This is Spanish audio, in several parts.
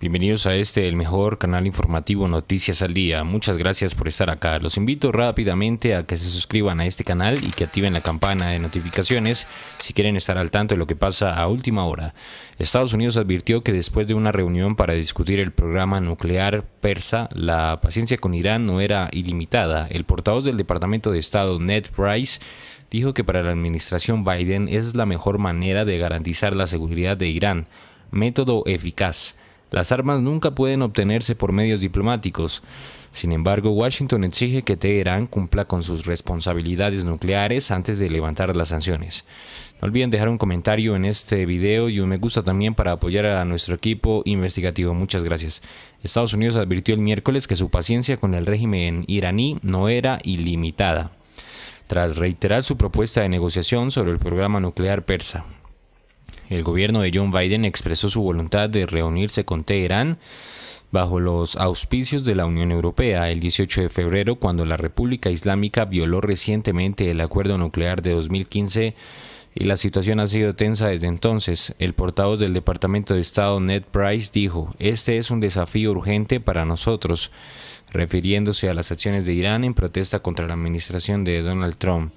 Bienvenidos a este, el mejor canal informativo Noticias al Día. Muchas gracias por estar acá. Los invito rápidamente a que se suscriban a este canal y que activen la campana de notificaciones si quieren estar al tanto de lo que pasa a última hora. Estados Unidos advirtió que después de una reunión para discutir el programa nuclear persa, la paciencia con Irán no era ilimitada. El portavoz del Departamento de Estado, Ned Price, dijo que para la administración Biden es la mejor manera de garantizar la seguridad de Irán. Método eficaz. Las armas nunca pueden obtenerse por medios diplomáticos. Sin embargo, Washington exige que Teherán cumpla con sus responsabilidades nucleares antes de levantar las sanciones. No olviden dejar un comentario en este video y un me gusta también para apoyar a nuestro equipo investigativo. Muchas gracias. Estados Unidos advirtió el miércoles que su paciencia con el régimen iraní no era ilimitada, tras reiterar su propuesta de negociación sobre el programa nuclear persa el gobierno de John Biden expresó su voluntad de reunirse con Teherán bajo los auspicios de la Unión Europea el 18 de febrero cuando la República Islámica violó recientemente el acuerdo nuclear de 2015 y la situación ha sido tensa desde entonces. El portavoz del Departamento de Estado Ned Price dijo, este es un desafío urgente para nosotros, refiriéndose a las acciones de Irán en protesta contra la administración de Donald Trump.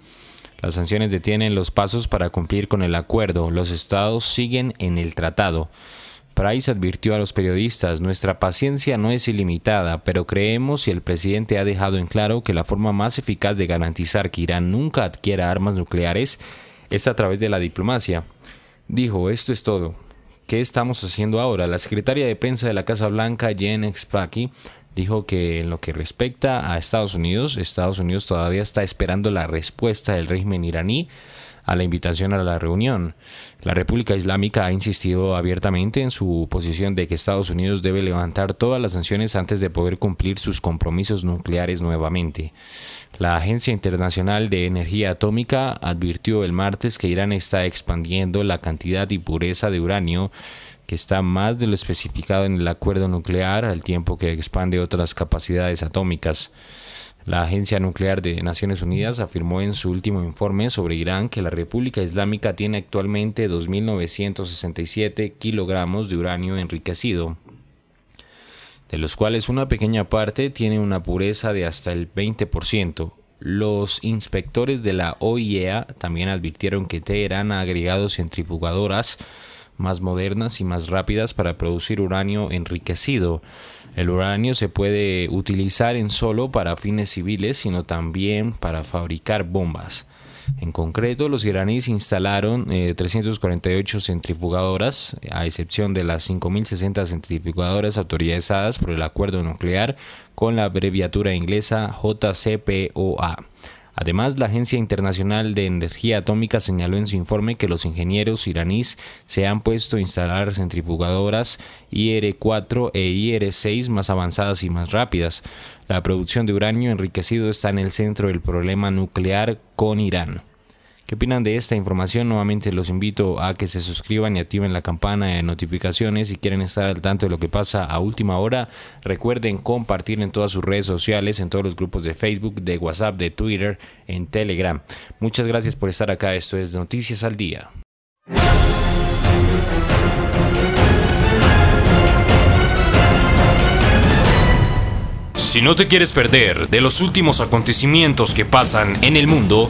Las sanciones detienen los pasos para cumplir con el acuerdo. Los estados siguen en el tratado. Price advirtió a los periodistas, nuestra paciencia no es ilimitada, pero creemos y el presidente ha dejado en claro que la forma más eficaz de garantizar que Irán nunca adquiera armas nucleares es a través de la diplomacia. Dijo, esto es todo. ¿Qué estamos haciendo ahora? La secretaria de prensa de la Casa Blanca, Jen Psaki, dijo que en lo que respecta a Estados Unidos, Estados Unidos todavía está esperando la respuesta del régimen iraní a la invitación a la reunión. La República Islámica ha insistido abiertamente en su posición de que Estados Unidos debe levantar todas las sanciones antes de poder cumplir sus compromisos nucleares nuevamente. La Agencia Internacional de Energía Atómica advirtió el martes que Irán está expandiendo la cantidad y pureza de uranio que está más de lo especificado en el acuerdo nuclear al tiempo que expande otras capacidades atómicas. La Agencia Nuclear de Naciones Unidas afirmó en su último informe sobre Irán que la República Islámica tiene actualmente 2.967 kilogramos de uranio enriquecido, de los cuales una pequeña parte tiene una pureza de hasta el 20%. Los inspectores de la OIEA también advirtieron que Teherán ha agregado centrifugadoras más modernas y más rápidas para producir uranio enriquecido. El uranio se puede utilizar en solo para fines civiles, sino también para fabricar bombas. En concreto, los iraníes instalaron 348 eh, centrifugadoras, a excepción de las 5.060 centrifugadoras autorizadas por el acuerdo nuclear con la abreviatura inglesa JCPOA Además, la Agencia Internacional de Energía Atómica señaló en su informe que los ingenieros iraníes se han puesto a instalar centrifugadoras IR-4 e IR-6 más avanzadas y más rápidas. La producción de uranio enriquecido está en el centro del problema nuclear con Irán. ¿Qué opinan de esta información? Nuevamente los invito a que se suscriban y activen la campana de notificaciones si quieren estar al tanto de lo que pasa a última hora. Recuerden compartir en todas sus redes sociales, en todos los grupos de Facebook, de WhatsApp, de Twitter, en Telegram. Muchas gracias por estar acá. Esto es Noticias al Día. Si no te quieres perder de los últimos acontecimientos que pasan en el mundo,